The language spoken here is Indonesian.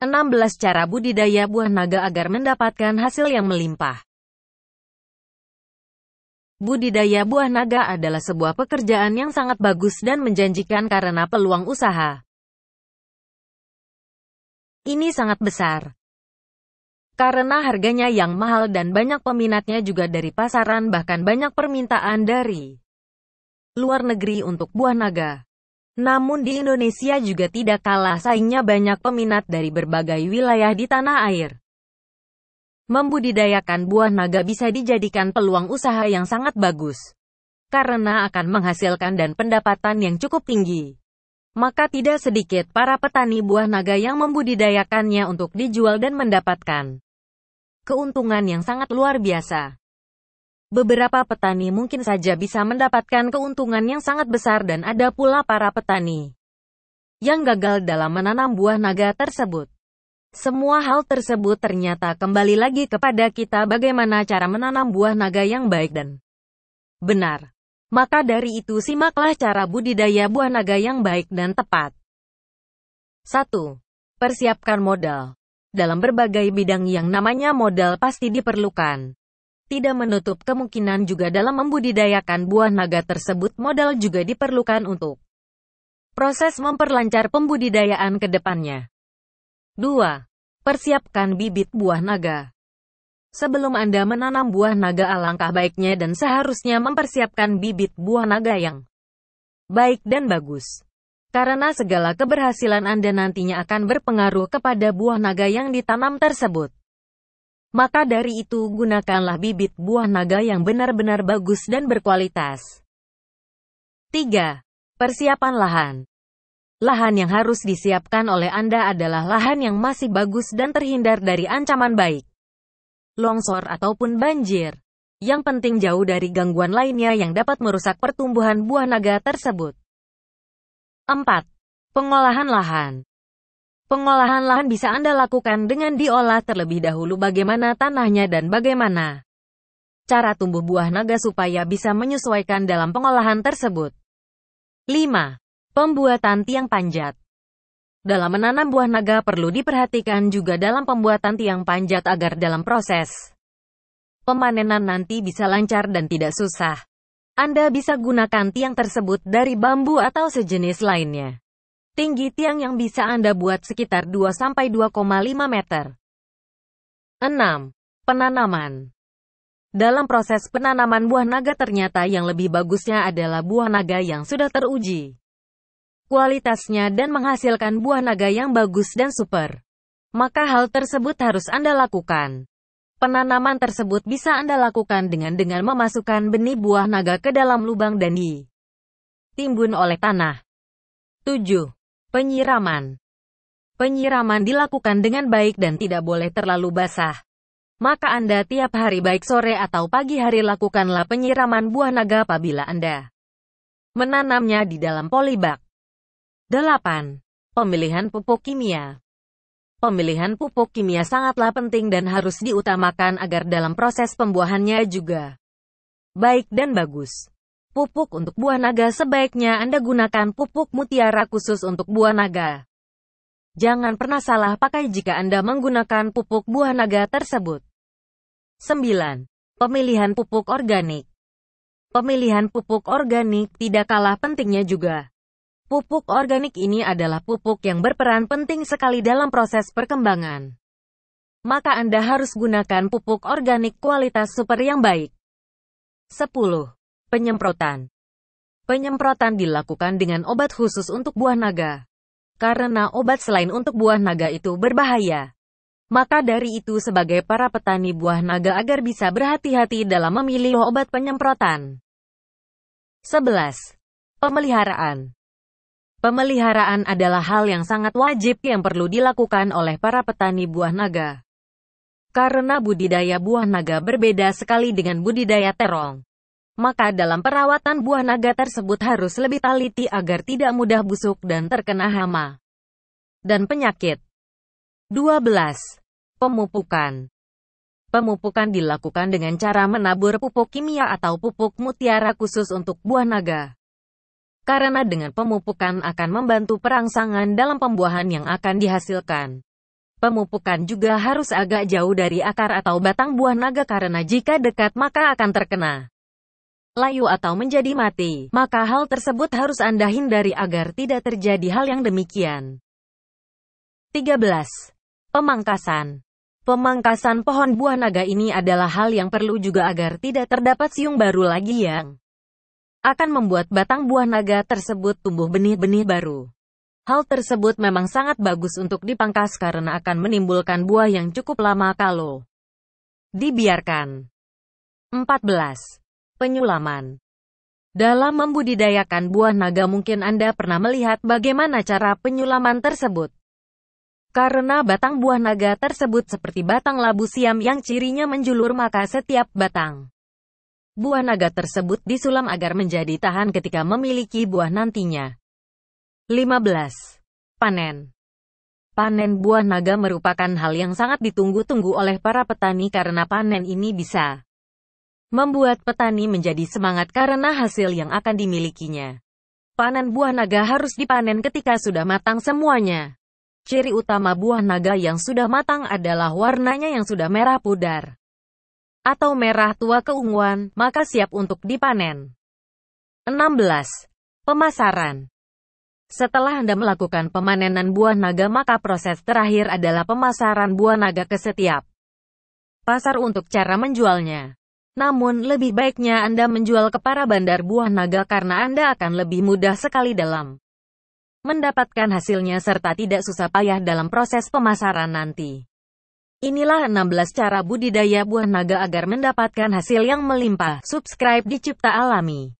16 cara budidaya buah naga agar mendapatkan hasil yang melimpah. Budidaya buah naga adalah sebuah pekerjaan yang sangat bagus dan menjanjikan karena peluang usaha. Ini sangat besar. Karena harganya yang mahal dan banyak peminatnya juga dari pasaran bahkan banyak permintaan dari luar negeri untuk buah naga. Namun di Indonesia juga tidak kalah saingnya banyak peminat dari berbagai wilayah di tanah air. Membudidayakan buah naga bisa dijadikan peluang usaha yang sangat bagus. Karena akan menghasilkan dan pendapatan yang cukup tinggi. Maka tidak sedikit para petani buah naga yang membudidayakannya untuk dijual dan mendapatkan keuntungan yang sangat luar biasa. Beberapa petani mungkin saja bisa mendapatkan keuntungan yang sangat besar dan ada pula para petani yang gagal dalam menanam buah naga tersebut. Semua hal tersebut ternyata kembali lagi kepada kita bagaimana cara menanam buah naga yang baik dan benar. Maka dari itu simaklah cara budidaya buah naga yang baik dan tepat. 1. Persiapkan modal. Dalam berbagai bidang yang namanya modal pasti diperlukan. Tidak menutup kemungkinan juga dalam membudidayakan buah naga tersebut modal juga diperlukan untuk proses memperlancar pembudidayaan ke depannya. 2. Persiapkan bibit buah naga. Sebelum Anda menanam buah naga alangkah baiknya dan seharusnya mempersiapkan bibit buah naga yang baik dan bagus. Karena segala keberhasilan Anda nantinya akan berpengaruh kepada buah naga yang ditanam tersebut. Maka dari itu gunakanlah bibit buah naga yang benar-benar bagus dan berkualitas. 3. Persiapan lahan Lahan yang harus disiapkan oleh Anda adalah lahan yang masih bagus dan terhindar dari ancaman baik longsor ataupun banjir. Yang penting jauh dari gangguan lainnya yang dapat merusak pertumbuhan buah naga tersebut. 4. Pengolahan lahan Pengolahan lahan bisa Anda lakukan dengan diolah terlebih dahulu bagaimana tanahnya dan bagaimana cara tumbuh buah naga supaya bisa menyesuaikan dalam pengolahan tersebut. 5. Pembuatan tiang panjat Dalam menanam buah naga perlu diperhatikan juga dalam pembuatan tiang panjat agar dalam proses pemanenan nanti bisa lancar dan tidak susah. Anda bisa gunakan tiang tersebut dari bambu atau sejenis lainnya. Tinggi tiang yang bisa Anda buat sekitar 2-2,5 meter. 6. Penanaman Dalam proses penanaman buah naga ternyata yang lebih bagusnya adalah buah naga yang sudah teruji. Kualitasnya dan menghasilkan buah naga yang bagus dan super. Maka hal tersebut harus Anda lakukan. Penanaman tersebut bisa Anda lakukan dengan dengan memasukkan benih buah naga ke dalam lubang dan timbun oleh tanah. 7. Penyiraman Penyiraman dilakukan dengan baik dan tidak boleh terlalu basah. Maka Anda tiap hari baik sore atau pagi hari lakukanlah penyiraman buah naga apabila Anda menanamnya di dalam polybag. 8. Pemilihan pupuk kimia Pemilihan pupuk kimia sangatlah penting dan harus diutamakan agar dalam proses pembuahannya juga baik dan bagus. Pupuk untuk buah naga sebaiknya Anda gunakan pupuk mutiara khusus untuk buah naga. Jangan pernah salah pakai jika Anda menggunakan pupuk buah naga tersebut. 9. Pemilihan pupuk organik Pemilihan pupuk organik tidak kalah pentingnya juga. Pupuk organik ini adalah pupuk yang berperan penting sekali dalam proses perkembangan. Maka Anda harus gunakan pupuk organik kualitas super yang baik. 10. Penyemprotan Penyemprotan dilakukan dengan obat khusus untuk buah naga. Karena obat selain untuk buah naga itu berbahaya. Maka dari itu sebagai para petani buah naga agar bisa berhati-hati dalam memilih obat penyemprotan. 11. Pemeliharaan Pemeliharaan adalah hal yang sangat wajib yang perlu dilakukan oleh para petani buah naga. Karena budidaya buah naga berbeda sekali dengan budidaya terong maka dalam perawatan buah naga tersebut harus lebih teliti agar tidak mudah busuk dan terkena hama dan penyakit. 12. Pemupukan Pemupukan dilakukan dengan cara menabur pupuk kimia atau pupuk mutiara khusus untuk buah naga. Karena dengan pemupukan akan membantu perangsangan dalam pembuahan yang akan dihasilkan. Pemupukan juga harus agak jauh dari akar atau batang buah naga karena jika dekat maka akan terkena layu atau menjadi mati, maka hal tersebut harus Anda hindari agar tidak terjadi hal yang demikian. 13. Pemangkasan Pemangkasan pohon buah naga ini adalah hal yang perlu juga agar tidak terdapat siung baru lagi yang akan membuat batang buah naga tersebut tumbuh benih-benih baru. Hal tersebut memang sangat bagus untuk dipangkas karena akan menimbulkan buah yang cukup lama kalau dibiarkan. 14 penyulaman. Dalam membudidayakan buah naga mungkin Anda pernah melihat bagaimana cara penyulaman tersebut. Karena batang buah naga tersebut seperti batang labu siam yang cirinya menjulur maka setiap batang buah naga tersebut disulam agar menjadi tahan ketika memiliki buah nantinya. 15. Panen Panen buah naga merupakan hal yang sangat ditunggu-tunggu oleh para petani karena panen ini bisa membuat petani menjadi semangat karena hasil yang akan dimilikinya. Panen buah naga harus dipanen ketika sudah matang semuanya. Ciri utama buah naga yang sudah matang adalah warnanya yang sudah merah pudar atau merah tua keunguan, maka siap untuk dipanen. 16. Pemasaran Setelah Anda melakukan pemanenan buah naga maka proses terakhir adalah pemasaran buah naga ke setiap pasar untuk cara menjualnya. Namun lebih baiknya Anda menjual ke para bandar buah naga karena Anda akan lebih mudah sekali dalam mendapatkan hasilnya serta tidak susah payah dalam proses pemasaran nanti. Inilah 16 cara budidaya buah naga agar mendapatkan hasil yang melimpah. Subscribe di Cipta Alami.